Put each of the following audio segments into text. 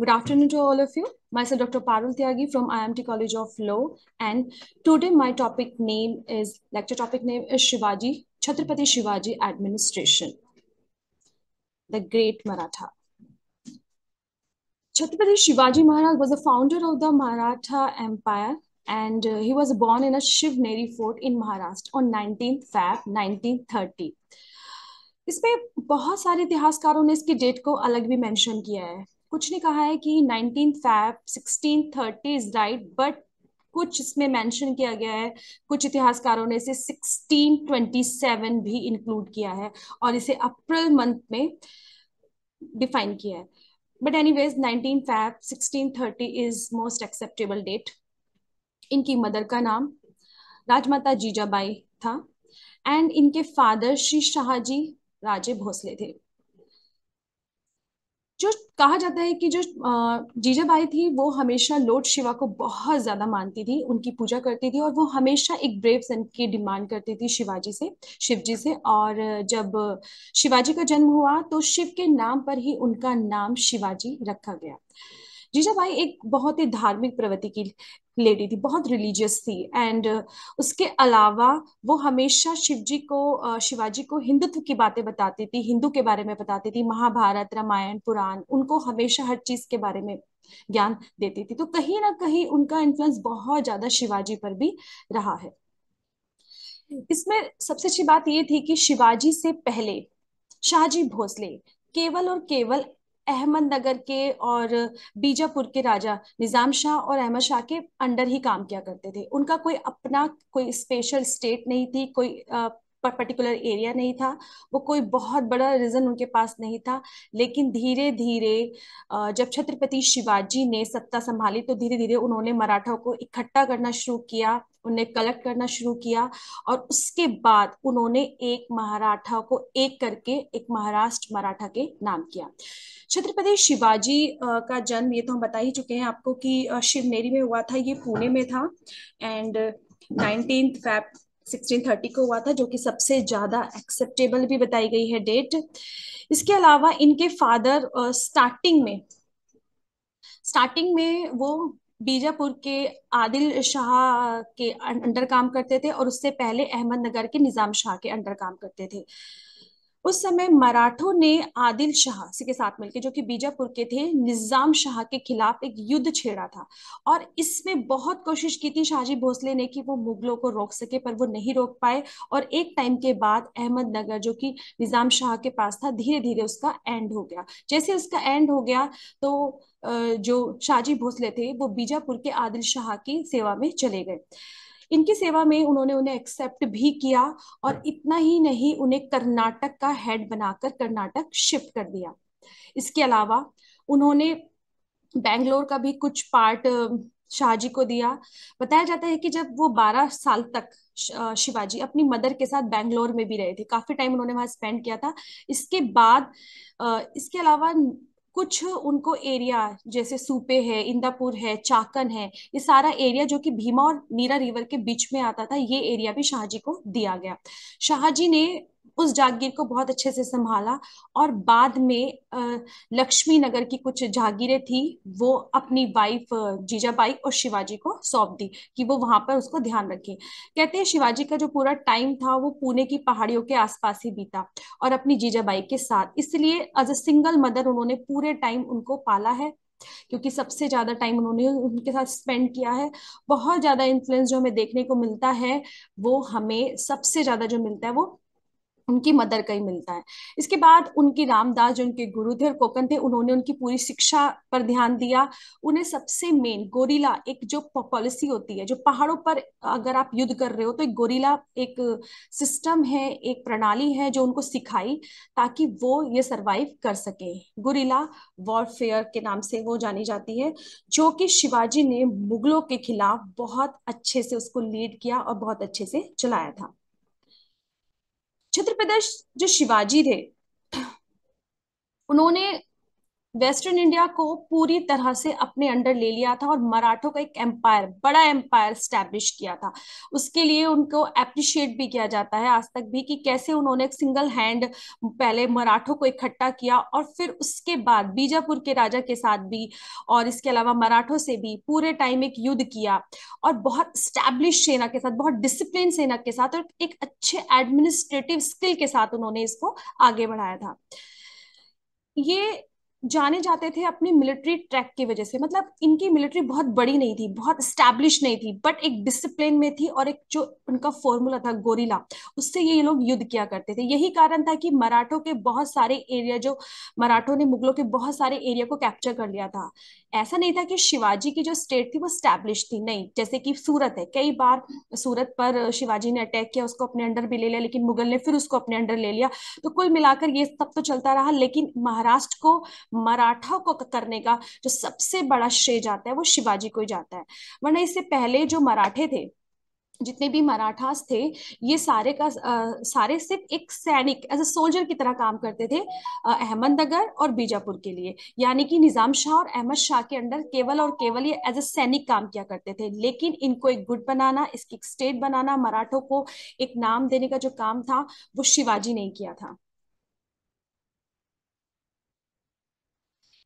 Good afternoon to all of you. Myself, Dr. Parul Tyagi from IMT College of Law. And today my topic name is, lecture topic name is Shivaji, Chhatrapati Shivaji Administration, the Great Maratha. Chhatrapati Shivaji Maharaj was the founder of the Maratha Empire and uh, he was born in a Shivneri fort in Maharashtra on 19th Feb 1930. इसमें बहुत सारे इतिहासकारों ने इसकी date को अलग भी mention किया है कुछ ने कहा है कि nineteen Feb sixteen thirty is right but कुछ इसमें मेंशन किया गया है कुछ इतिहासकारों ने इसे 1627 भी इंक्लूड किया है और इसे अप्रैल मंथ में डिफाइन किया है but nineteen 19 Feb thirty is most acceptable date इनकी मदर का नाम राजमाता जीजाबाई था एंड इनके फादर श्री शाहजी राजे भोसले थे जो कहा जाता है कि जो जीजाबाई थी वो हमेशा लोट शिवा को बहुत ज्यादा मानती थी उनकी पूजा करती थी और वो हमेशा एक ब्रेव सन की डिमांड करती थी शिवाजी से शिवजी से और जब शिवाजी का जन्म हुआ तो शिव के नाम पर ही उनका नाम शिवाजी रखा गया जीजा भाई एक बहुत ही धार्मिक प्रवृत्ति की लेडी थी बहुत रिलीजियस थी एंड uh, उसके अलावा वो हमेशा शिवजी को uh, शिवाजी को हिंदुत्व की बातें बताती थी हिंदू के बारे में बताती थी महाभारत रामायण पुराण उनको हमेशा हर चीज के बारे में ज्ञान देती थी तो कहीं ना कहीं उनका इन्फ्लुएंस बहुत ज्यादा शिवाजी पर भी रहा है इसमें सबसे अच्छी बात ये थी कि शिवाजी से पहले शाहजी भोसले केवल और केवल अहमदनगर के और बीजापुर के राजा निज़ाम शाह और अहमद शाह के अंडर ही काम किया करते थे उनका कोई अपना कोई स्पेशल स्टेट नहीं थी कोई आ, पर्टिकुलर एरिया नहीं था वो कोई बहुत बड़ा रीज़न उनके पास नहीं था लेकिन धीरे धीरे जब छत्रपति शिवाजी ने सत्ता संभाली तो धीरे धीरे उन्होंने मराठों को इकट्ठा करना शुरू किया उन्हें कलेक्ट करना शुरू किया और उसके बाद उन्होंने एक महाराठा को एक करके एक महाराष्ट्र मराठा के नाम किया छत्रपति शिवाजी का जन्म ये तो हम बता ही चुके हैं आपको कि शिवनेरी में हुआ था ये पुणे में था एंड नाइनटीन फैब 1630 को हुआ था जो कि सबसे ज्यादा एक्सेप्टेबल भी बताई गई है डेट इसके अलावा इनके फादर स्टार्टिंग में स्टार्टिंग में वो बीजापुर के आदिल शाह के अं-, अंडर काम करते थे और उससे पहले अहमदनगर के निजाम शाह के अंडर काम करते थे उस समय मराठों ने आदिल शाह के साथ मिलकर जो कि बीजापुर के थे निजाम शाह के खिलाफ एक युद्ध छेड़ा था और इसमें बहुत कोशिश की थी शाहजी भोसले ने कि वो मुगलों को रोक सके पर वो नहीं रोक पाए और एक टाइम के बाद अहमदनगर जो कि निजाम शाह के पास था धीरे धीरे उसका एंड हो गया जैसे उसका एंड हो गया तो जो शाहजी भोसले थे वो बीजापुर के आदिल शाह की सेवा में चले गए इनकी सेवा में उन्होंने उन्हें एक्सेप्ट भी किया और इतना ही नहीं उन्हें कर्नाटक का हेड बनाकर कर्नाटक शिफ्ट कर दिया इसके अलावा उन्होंने बैंगलोर का भी कुछ पार्ट शाहजी को दिया बताया जाता है कि जब वो 12 साल तक शिवाजी अपनी मदर के साथ बैंगलोर में भी रहे थे काफी टाइम उन्होंने वहां स्पेंड किया था इसके बाद इसके अलावा कुछ उनको एरिया जैसे सूपे है इंदापुर है चाकन है ये सारा एरिया जो कि भीमा और नीरा रिवर के बीच में आता था ये एरिया भी शाहजी को दिया गया शाहजी ने उस जागीर को बहुत अच्छे से संभाला और बाद में लक्ष्मी नगर की कुछ जागीरें थी वो अपनी वाइफ जीजाबाई और शिवाजी को सौंप दी कि वो वहां पर उसको ध्यान रखें कहते हैं शिवाजी का जो पूरा टाइम था वो पुणे की पहाड़ियों के आसपास ही बीता और अपनी जीजाबाई के साथ इसलिए एज अ सिंगल मदर उन्होंने पूरे टाइम उनको पाला है क्योंकि सबसे ज्यादा टाइम उन्होंने उनके साथ स्पेंड किया है बहुत ज्यादा इन्फ्लुएंस जो हमें देखने को मिलता है वो हमें सबसे ज्यादा जो मिलता है वो उनकी मदर का ही मिलता है इसके बाद उनकी रामदास जो उनके गुरु थे और कोकन थे उन्होंने उनकी पूरी शिक्षा पर ध्यान दिया उन्हें सबसे मेन गोरिला एक जो पॉलिसी होती है जो पहाड़ों पर अगर आप युद्ध कर रहे हो तो एक गोरिला एक सिस्टम है एक प्रणाली है जो उनको सिखाई ताकि वो ये सरवाइव कर सके गोरीला वॉरफेयर के नाम से वो जानी जाती है जो कि शिवाजी ने मुगलों के खिलाफ बहुत अच्छे से उसको लीड किया और बहुत अच्छे से चलाया था छत्रपति जो शिवाजी थे उन्होंने वेस्टर्न इंडिया को पूरी तरह से अपने अंडर ले लिया था और मराठों का एक एम्पायर बड़ा एम्पायर स्टैब्लिश किया था उसके लिए उनको अप्रिशिएट भी किया जाता है आज तक भी कि कैसे उन्होंने एक सिंगल हैंड पहले मराठों को इकट्ठा किया और फिर उसके बाद बीजापुर के राजा के साथ भी और इसके अलावा मराठों से भी पूरे टाइम एक युद्ध किया और बहुत स्टैब्लिश सेना के साथ बहुत डिसिप्लिन सेना के साथ और एक अच्छे एडमिनिस्ट्रेटिव स्किल के साथ उन्होंने इसको आगे बढ़ाया था ये जाने जाते थे अपनी मिलिट्री ट्रैक की वजह से मतलब इनकी मिलिट्री बहुत बड़ी नहीं थी बहुत स्टैब्लिश नहीं थी बट एक डिसिप्लिन में थी और एक जो उनका फॉर्मूला था गोरिला उससे ये लोग युद्ध किया करते थे यही कारण था कि मराठों के बहुत सारे एरिया जो मराठों ने मुगलों के बहुत सारे एरिया को कैप्चर कर लिया था ऐसा नहीं था कि शिवाजी की जो स्टेट थी वो स्टैब्लिश थी नहीं जैसे कि सूरत है कई बार सूरत पर शिवाजी ने अटैक किया उसको अपने अंडर भी ले लिया लेकिन मुगल ने फिर उसको अपने अंडर ले लिया तो कुल मिलाकर ये सब तो चलता रहा लेकिन महाराष्ट्र को मराठा को करने का जो सबसे बड़ा श्रेय जाता है वो शिवाजी को ही जाता है वरना इससे पहले जो मराठे थे जितने भी मराठास थे ये सारे का आ, सारे सिर्फ एक सैनिक एज ए सोल्जर की तरह काम करते थे अहमदनगर और बीजापुर के लिए यानी कि निजाम शाह और अहमद शाह के अंडर केवल और केवल ये एज ए सैनिक काम किया करते थे लेकिन इनको एक गुट बनाना इसकी एक स्टेट बनाना मराठों को एक नाम देने का जो काम था वो शिवाजी ने किया था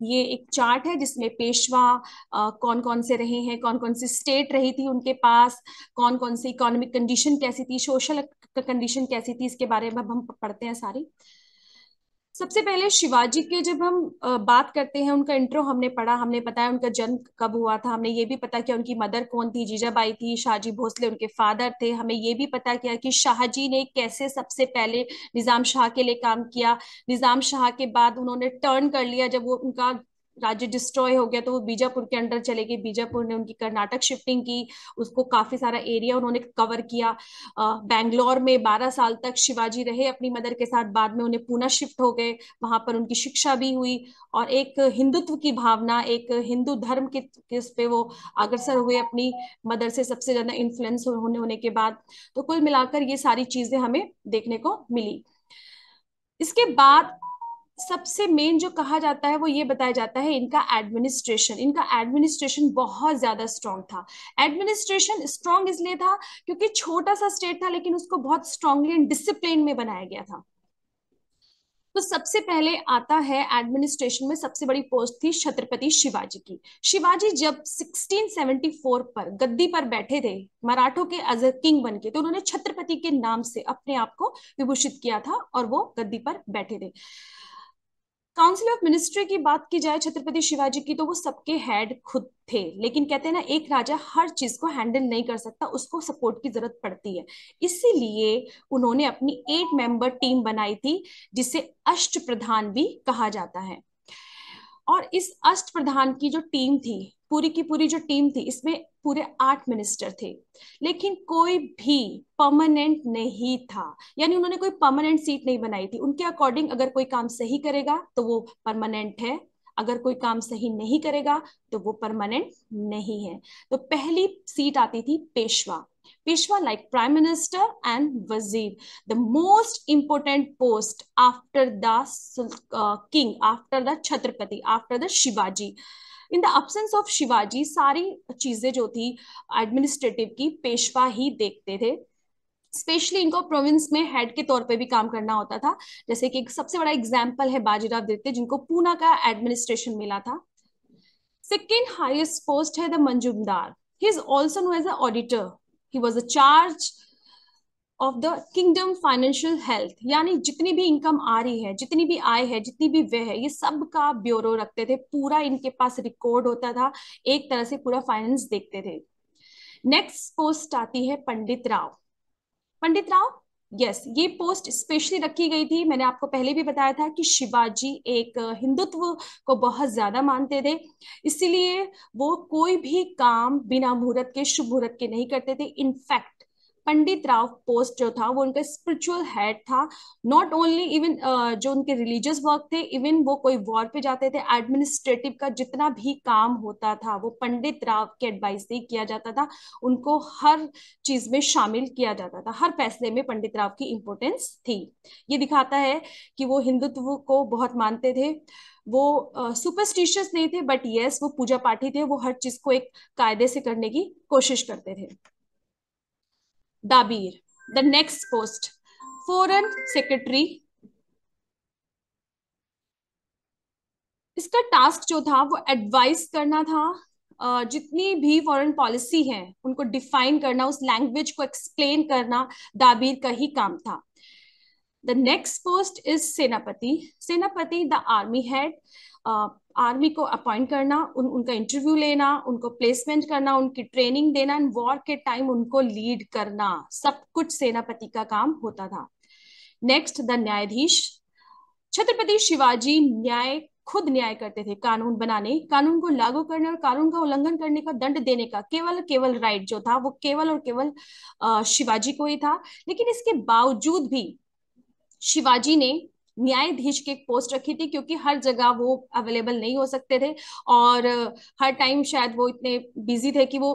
ये एक चार्ट है जिसमें पेशवा कौन कौन से रहे हैं कौन कौन सी स्टेट रही थी उनके पास कौन कौन सी इकोनॉमिक कंडीशन कैसी थी सोशल कंडीशन कैसी थी इसके बारे में अब हम पढ़ते हैं सारी सबसे पहले शिवाजी के जब हम बात करते हैं उनका इंट्रो हमने पढ़ा हमने पता है उनका जन्म कब हुआ था हमने ये भी पता किया उनकी मदर कौन थी जीजाबाई थी शाहजी भोसले उनके फादर थे हमें ये भी पता किया कि शाहजी ने कैसे सबसे पहले निजाम शाह के लिए काम किया निजाम शाह के बाद उन्होंने टर्न कर लिया जब वो उनका राज्य डिस्ट्रॉय हो गया तो वो बीजापुर के अंडर चले गए बीजापुर ने उनकी कर्नाटक शिफ्टिंग की उसको काफी सारा एरिया उन्होंने कवर किया बैंगलोर में 12 साल तक शिवाजी रहे अपनी मदर के साथ बाद में उन्हें पुणे शिफ्ट हो गए वहां पर उनकी शिक्षा भी हुई और एक हिंदुत्व की भावना एक हिंदू धर्म के किस पे वो अग्रसर हुए अपनी मदर से सबसे ज्यादा इन्फ्लुएंस होने होने के बाद तो कुल मिलाकर ये सारी चीजें हमें देखने को मिली इसके बाद सबसे मेन जो कहा जाता है वो ये बताया जाता है इनका एडमिनिस्ट्रेशन इनका एडमिनिस्ट्रेशन बहुत ज्यादा स्ट्रांग था एडमिनिस्ट्रेशन स्ट्रांग इसलिए था क्योंकि छोटा सा स्टेट था लेकिन उसको बहुत स्ट्रांगली एंड डिसिप्लिन में बनाया गया था तो सबसे पहले आता है एडमिनिस्ट्रेशन में सबसे बड़ी पोस्ट थी छत्रपति शिवाजी की शिवाजी जब 1674 पर गद्दी पर बैठे थे मराठों के अजर किंग बन के तो उन्होंने छत्रपति के नाम से अपने आप को विभूषित किया था और वो गद्दी पर बैठे थे काउंसिल ऑफ मिनिस्ट्री की बात की जाए छत्रपति शिवाजी की तो वो सबके हेड खुद थे लेकिन कहते हैं ना एक राजा हर चीज को हैंडल नहीं कर सकता उसको सपोर्ट की जरूरत पड़ती है इसीलिए उन्होंने अपनी एट मेंबर टीम बनाई थी जिसे अष्ट प्रधान भी कहा जाता है और इस अष्ट प्रधान की जो टीम थी पूरी की पूरी जो टीम थी इसमें पूरे आठ मिनिस्टर थे लेकिन कोई भी परमानेंट नहीं था यानी उन्होंने कोई परमानेंट सीट नहीं बनाई थी उनके अकॉर्डिंग अगर कोई काम सही करेगा तो वो परमानेंट है अगर कोई काम सही नहीं करेगा तो वो परमानेंट नहीं है तो पहली सीट आती थी Peshwa Peshwa like prime minister and वजीर the most important post after the king after the Chhatrapati after the Shivaji in the absence of Shivaji सारी चीजें जो थी एडमिनिस्ट्रेटिव की पेशवा ही देखते थे स्पेशली इनको प्रोविंस में हेड के तौर पे भी काम करना होता था जैसे कि सबसे बड़ा एग्जाम्पल है बाजीराव द्वितीय जिनको पूना का एडमिनिस्ट्रेशन मिला था सेकेंड हाइएस्ट पोस्ट है the Majumdar he is also known as a auditor he was a charge of the kingdom financial health यानी जितनी भी इनकम आ रही है जितनी भी आय है जितनी भी व्यय है ये सब का ब्यूरो रखते थे पूरा इनके पास रिकॉर्ड होता था एक तरह से पूरा फाइनेंस देखते थे नेक्स्ट पोस्ट आती है पंडित राव पंडित राव यस yes, ये पोस्ट स्पेशली रखी गई थी मैंने आपको पहले भी बताया था कि शिवाजी एक हिंदुत्व को बहुत ज्यादा मानते थे इसीलिए वो कोई भी काम बिना मुहूर्त के शुभ मुहूर्त के नहीं करते थे इनफैक्ट पंडित राव पोस्ट जो था वो उनका स्पिरिचुअल हेड था नॉट ओनली इवन जो उनके रिलीजियस वर्क थे इवन वो कोई वॉर पे जाते थे एडमिनिस्ट्रेटिव का जितना भी काम होता था वो पंडित राव के एडवाइस से किया जाता था उनको हर चीज में शामिल किया जाता था हर फैसले में पंडित राव की इंपॉर्टेंस थी ये दिखाता है कि वो हिंदुत्व को बहुत मानते थे वो सुपरस्टिशियस uh, नहीं थे बट यस yes, वो पूजा पाठी थे वो हर चीज को एक कायदे से करने की कोशिश करते थे Dabir. The next post, Foreign Secretary. इसका टास्क जो था वो एडवाइस करना था जितनी भी फॉरेन पॉलिसी है उनको डिफाइन करना उस लैंग्वेज को एक्सप्लेन करना दाबीर का ही काम था The next post is सेनापति सेनापति the army head. Uh, army को अपॉइंट करना उन उनका इंटरव्यू लेना उनको प्लेसमेंट करना उनकी ट्रेनिंग देना वॉर के टाइम उनको लीड करना सब कुछ सेनापति का काम होता था नेक्स्ट द न्यायाधीश छत्रपति शिवाजी न्याय खुद न्याय करते थे कानून बनाने कानून को लागू करने और कानून का उल्लंघन करने का दंड देने का केवल केवल राइट जो था वो केवल और केवल uh, शिवाजी को ही था लेकिन इसके बावजूद भी शिवाजी ने न्यायाधीश की एक पोस्ट रखी थी क्योंकि हर जगह वो अवेलेबल नहीं हो सकते थे और हर टाइम शायद वो इतने बिजी थे कि वो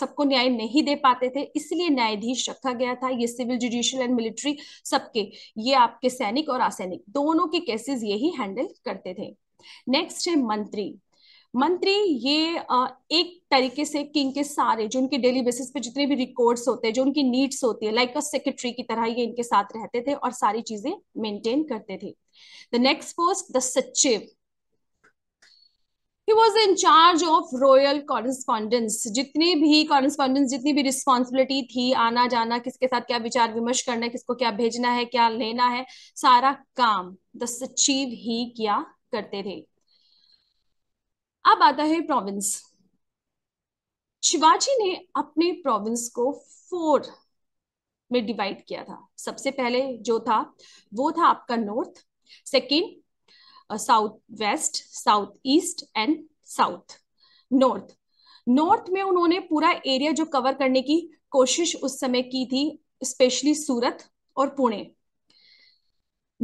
सबको न्याय नहीं दे पाते थे इसलिए न्यायाधीश रखा गया था ये सिविल जुडिशियल एंड मिलिट्री सबके ये आपके सैनिक और असैनिक दोनों के केसेस यही हैंडल करते थे नेक्स्ट है मंत्री मंत्री ये एक तरीके से किंग के सारे जो उनके डेली बेसिस पे जितने भी रिकॉर्ड्स होते हैं जो उनकी नीड्स होती है लाइक अ सेक्रेटरी की तरह ये इनके साथ रहते थे और सारी चीजें मेंटेन करते थे the next post the Sachiv he was in charge of royal correspondence जितनी भी कॉरेस्पॉन्डेंस जितनी भी रिस्पॉन्सिबिलिटी थी आना जाना किसके साथ क्या विचार विमर्श करना है किसको क्या भेजना है क्या लेना है सारा काम द सचिव ही किया करते थे अब आता है प्रोविंस शिवाजी ने अपने प्रोविंस को फोर में डिवाइड किया था सबसे पहले जो था वो था आपका north second south west south east and south north north में उन्होंने पूरा एरिया जो कवर करने की कोशिश उस समय की थी स्पेशली सूरत और पुणे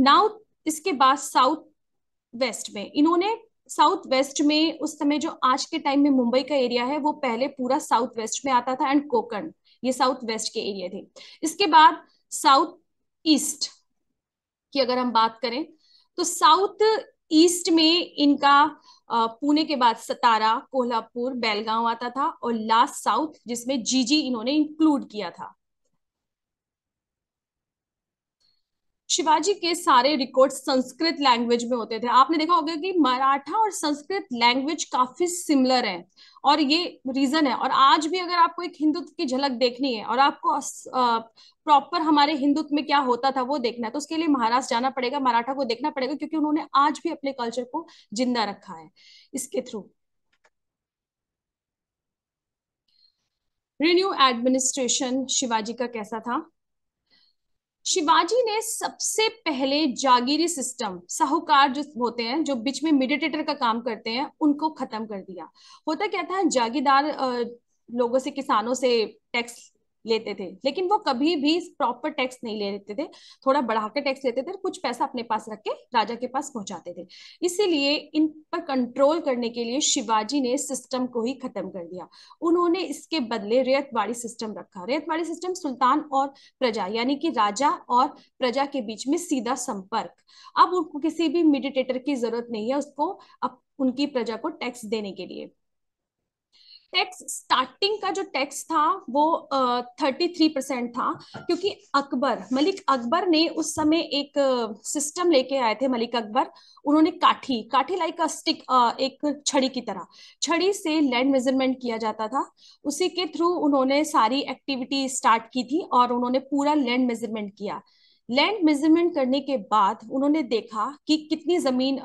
नाउ इसके बाद साउथ वेस्ट में इन्होंने साउथ वेस्ट में उस समय जो आज के टाइम में मुंबई का एरिया है वो पहले पूरा साउथ वेस्ट में आता था एंड कोकण ये साउथ वेस्ट के एरिया थे इसके बाद साउथ ईस्ट की अगर हम बात करें तो साउथ ईस्ट में इनका पुणे के बाद सतारा कोल्हापुर बेलगांव आता था और लास्ट साउथ जिसमें जीजी इन्होंने इंक्लूड किया था शिवाजी के सारे रिकॉर्ड संस्कृत लैंग्वेज में होते थे आपने देखा होगा कि मराठा और संस्कृत लैंग्वेज काफी सिमिलर है और ये रीजन है और आज भी अगर आपको एक हिंदुत्व की झलक देखनी है और आपको प्रॉपर हमारे हिंदुत्व में क्या होता था वो देखना है तो उसके लिए महाराष्ट्र जाना पड़ेगा मराठा को देखना पड़ेगा क्योंकि उन्होंने आज भी अपने कल्चर को जिंदा रखा है इसके थ्रू रिन्यू एडमिनिस्ट्रेशन शिवाजी का कैसा था शिवाजी ने सबसे पहले जागीरी सिस्टम साहूकार जो होते हैं जो बीच में मिडिटेटर का काम करते हैं उनको खत्म कर दिया होता क्या था जागीरदार लोगों से किसानों से टैक्स लेते थे लेकिन वो कभी भी प्रॉपर टैक्स नहीं ले लेते थे थोड़ा बढ़ा के टैक्स लेते थे कुछ पैसा अपने पास रख के राजा के पास पहुंचाते थे इसीलिए इन पर कंट्रोल करने के लिए शिवाजी ने सिस्टम को ही खत्म कर दिया उन्होंने इसके बदले रेतवाड़ी सिस्टम रखा रेतवाड़ी सिस्टम सुल्तान और प्रजा यानी कि राजा और प्रजा के बीच में सीधा संपर्क अब उनको किसी भी मिडिटेटर की जरूरत नहीं है उसको अब उनकी प्रजा को टैक्स देने के लिए टैक्स स्टार्टिंग का जो टैक्स था वो थर्टी थ्री परसेंट था क्योंकि अकबर मलिक अकबर ने उस समय एक सिस्टम लेके आए थे मलिक अकबर उन्होंने काठी काठी लाइक स्टिक एक छड़ी की तरह छड़ी से लैंड मेजरमेंट किया जाता था उसी के थ्रू उन्होंने सारी एक्टिविटी स्टार्ट की थी और उन्होंने पूरा लैंड मेजरमेंट किया लैंड मेजरमेंट करने के बाद उन्होंने देखा कि कितनी जमीन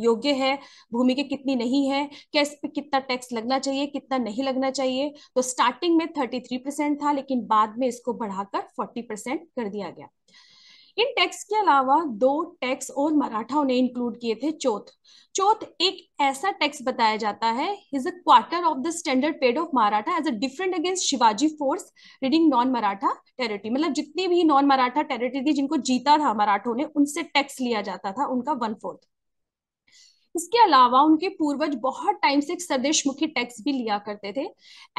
योग्य है भूमि के कितनी नहीं है क्या इस पे कितना टैक्स लगना चाहिए कितना नहीं लगना चाहिए तो स्टार्टिंग में 33 परसेंट था लेकिन बाद में इसको बढ़ाकर 40 परसेंट कर दिया गया इन टैक्स के अलावा दो टैक्स और मराठाओं ने इंक्लूड किए थे चौथ चौथ एक ऐसा टैक्स बताया जाता है is a quarter of the standard paid of Maratha as a different against Shivaji force reading non Maratha territory मतलब जितनी भी नॉन मराठा टेरिटरी थी जिनको जीता था मराठों ने उनसे टैक्स लिया जाता था उनका वन फोर्थ इसके अलावा उनके पूर्वज बहुत टाइम से सरदेश मुखी टैक्स भी लिया करते थे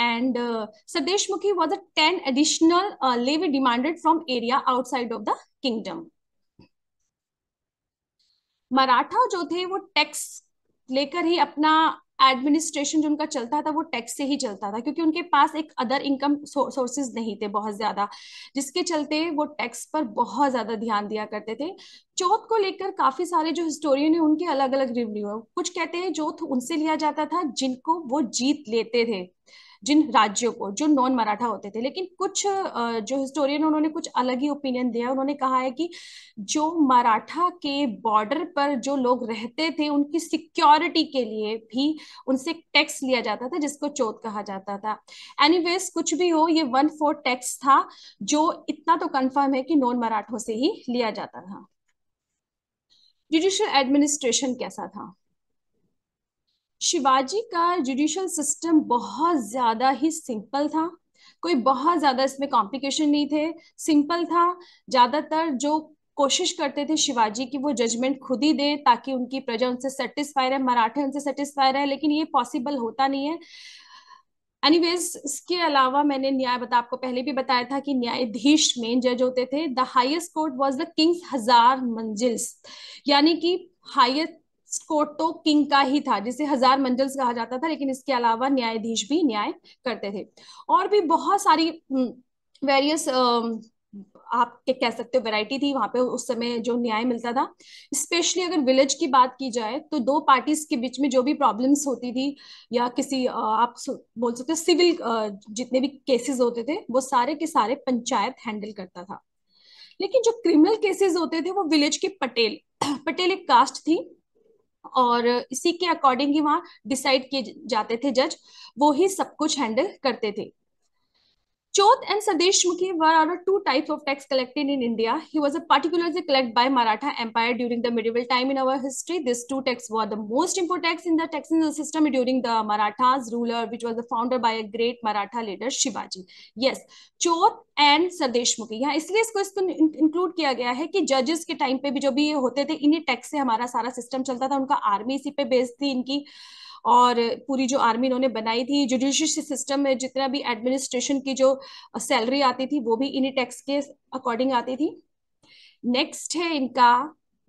and Sardeshmukhi was a ten additional levy demanded from area outside of the kingdom Maratha जो थे वो टैक्स लेकर ही अपना एडमिनिस्ट्रेशन जो उनका चलता था वो टैक्स से ही चलता था क्योंकि उनके पास एक अदर इनकम सोर्सेज नहीं थे बहुत ज्यादा जिसके चलते वो टैक्स पर बहुत ज्यादा ध्यान दिया करते थे चौथ को लेकर काफी सारे जो हिस्टोरियन है उनके अलग अलग रिव्यू है कुछ कहते हैं जोत उनसे लिया जाता था जिनको वो जीत लेते थे जिन राज्यों को जो नॉन मराठा होते थे लेकिन कुछ जो हिस्टोरियन उन्होंने कुछ अलग ही ओपिनियन दिया उन्होंने कहा है कि जो मराठा के बॉर्डर पर जो लोग रहते थे उनकी सिक्योरिटी के लिए भी उनसे टैक्स लिया जाता था जिसको चोत कहा जाता था एनी कुछ भी हो ये वन फोर टैक्स था जो इतना तो कंफर्म है कि नॉन मराठों से ही लिया जाता था जुडिशियल एडमिनिस्ट्रेशन कैसा था शिवाजी का जुडिशल सिस्टम बहुत ज्यादा ही सिंपल था कोई बहुत ज्यादा इसमें कॉम्प्लिकेशन नहीं थे सिंपल था ज्यादातर जो कोशिश करते थे शिवाजी की वो जजमेंट खुद ही दे ताकि उनकी प्रजा उनसे सेटिस्फाई रहे मराठे उनसे सेटिस्फाई रहे लेकिन ये पॉसिबल होता नहीं है एनीवेज इसके अलावा मैंने न्याय बता आपको पहले भी बताया था कि न्यायाधीश मेन जज होते थे the highest court was the king's Hazar Majlis यानी कि हाईएस्ट स्कोटो किंग का ही था जिसे हजार मंजिल्स कहा जाता था लेकिन इसके अलावा न्यायाधीश भी न्याय करते थे और भी बहुत सारी वेरियस हम्म, आप कह सकते हो वैरायटी थी वहां पे उस समय जो न्याय मिलता था स्पेशली अगर विलेज की बात की जाए तो दो पार्टीज के बीच में जो भी प्रॉब्लम्स होती थी या किसी आप बोल सकते हो सिविल जितने भी केसेस होते थे वो सारे के सारे पंचायत हैंडल करता था लेकिन जो क्रिमिनल केसेस होते थे वो विलेज के पटेल पटेल एक कास्ट थी और इसी के अकॉर्डिंग ही वहां डिसाइड किए जाते थे जज वो ही सब कुछ हैंडल करते थे Choth and Sadeshmukhi were out of two types of tax collected in India. He was a particularly collected by Maratha Empire during the medieval time in our history. These two texts were the most important texts in the taxing system during the Marathas ruler, which was the founder by a great Maratha leader Shivaji. Yes, Choth and Sardeshmukhi यहाँ इसलिए इसको इसको include किया गया है कि judges के time पे भी जो भी ये होते थे इन्हीं tax से हमारा सारा system चलता था उनका army इसी पे based थी इनकी और पूरी जो आर्मी इन्होंने बनाई थी जुडिशरी सिस्टम में जितना भी एडमिनिस्ट्रेशन की जो सैलरी आती थी वो भी इन्हीं टैक्स के अकॉर्डिंग आती थी नेक्स्ट है इनका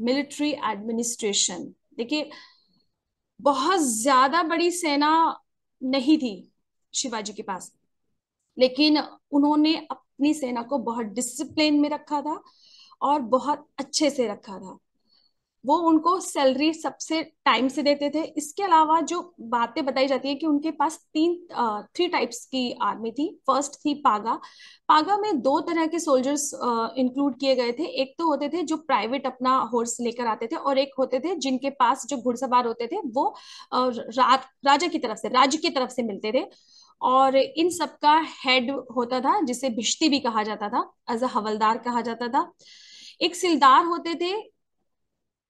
मिलिट्री एडमिनिस्ट्रेशन देखिए बहुत ज्यादा बड़ी सेना नहीं थी शिवाजी के पास लेकिन उन्होंने अपनी सेना को बहुत डिसिप्लिन में रखा था और बहुत अच्छे से रखा था वो उनको सैलरी सबसे टाइम से देते थे इसके अलावा जो बातें बताई जाती है कि उनके पास तीन थ्री टाइप्स की आर्मी थी फर्स्ट थी पागा पागा में दो तरह के सोल्जर्स इंक्लूड किए गए थे एक तो होते थे जो प्राइवेट अपना हॉर्स लेकर आते थे और एक होते थे जिनके पास जो घुड़सवार होते थे वो रा, राजा की तरफ से राज्य की तरफ से मिलते थे और इन सब का हेड होता था जिसे भिश्ती भी कहा जाता था एज अ हवलदार कहा जाता था एक सिलदार होते थे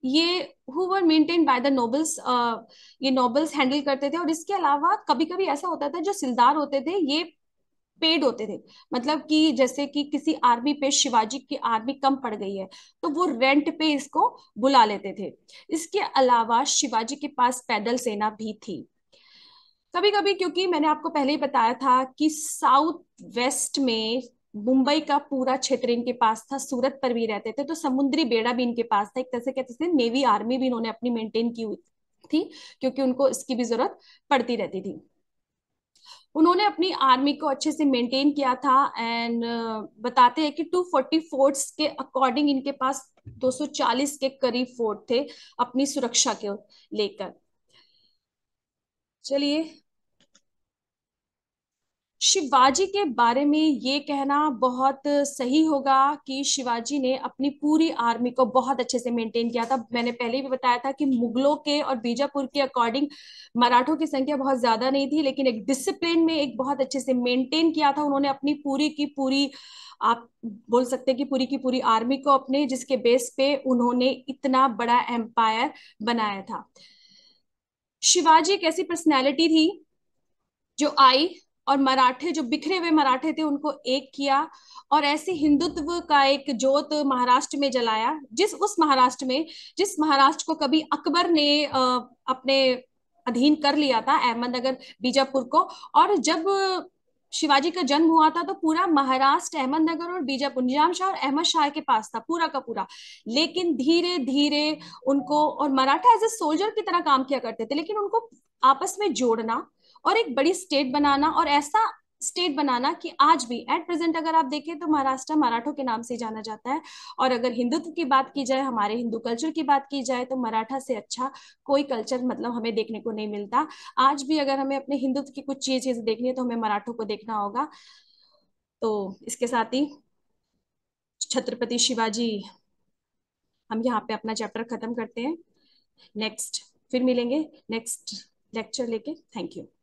ये who were maintain by the nobles ये नोबल्स हैंडल करते थे और इसके अलावा कभी कभी ऐसा होता था जो सिलदार होते थे ये पेड होते थे मतलब कि जैसे कि किसी आर्मी पे शिवाजी की आर्मी कम पड़ गई है तो वो रेंट पे इसको बुला लेते थे इसके अलावा शिवाजी के पास पैदल सेना भी थी कभी कभी क्योंकि मैंने आपको पहले ही बताया था कि साउथ वेस्ट में मुंबई का पूरा क्षेत्र इनके पास था सूरत पर भी रहते थे तो समुद्री बेड़ा भी इनके पास था एक तरह से कहते थे नेवी आर्मी भी इन्होंने अपनी मेंटेन की हुई थी क्योंकि उनको इसकी भी जरूरत पड़ती रहती थी उन्होंने अपनी आर्मी को अच्छे से मेंटेन किया था एंड बताते हैं कि फोर्टी फोर्ट्स के अकॉर्डिंग इनके पास 240 के करीब फोर्ट थे अपनी सुरक्षा के लेकर चलिए शिवाजी के बारे में ये कहना बहुत सही होगा कि शिवाजी ने अपनी पूरी आर्मी को बहुत अच्छे से मेंटेन किया था मैंने पहले भी बताया था कि मुगलों के और बीजापुर के अकॉर्डिंग मराठों की संख्या बहुत ज्यादा नहीं थी लेकिन एक डिसिप्लिन में एक बहुत अच्छे से मेंटेन किया था उन्होंने अपनी पूरी की पूरी आप बोल सकते हैं कि पूरी की पूरी आर्मी को अपने जिसके बेस पे उन्होंने इतना बड़ा एम्पायर बनाया था शिवाजी एक ऐसी पर्सनैलिटी थी जो आई और मराठे जो बिखरे हुए मराठे थे उनको एक किया और ऐसे हिंदुत्व का एक जोत महाराष्ट्र में जलाया जिस उस महाराष्ट्र में जिस महाराष्ट्र को कभी अकबर ने अपने अधीन कर लिया था अहमदनगर बीजापुर को और जब शिवाजी का जन्म हुआ था तो पूरा महाराष्ट्र अहमदनगर और बीजापुर निजाम शाह और अहमद शाह के पास था पूरा का पूरा लेकिन धीरे धीरे उनको और मराठा एज ए सोल्जर की तरह काम किया करते थे लेकिन उनको आपस में जोड़ना और एक बड़ी स्टेट बनाना और ऐसा स्टेट बनाना कि आज भी एट प्रेजेंट अगर आप देखें तो महाराष्ट्र मराठों के नाम से जाना जाता है और अगर हिंदुत्व की बात की जाए हमारे हिंदू कल्चर की बात की जाए तो मराठा से अच्छा कोई कल्चर मतलब हमें देखने को नहीं मिलता आज भी अगर हमें अपने हिंदुत्व की कुछ चीज चीज देखनी है तो हमें मराठों को देखना होगा तो इसके साथ ही छत्रपति शिवाजी हम यहाँ पे अपना चैप्टर खत्म करते हैं नेक्स्ट फिर मिलेंगे नेक्स्ट लेक्चर लेके थैंक यू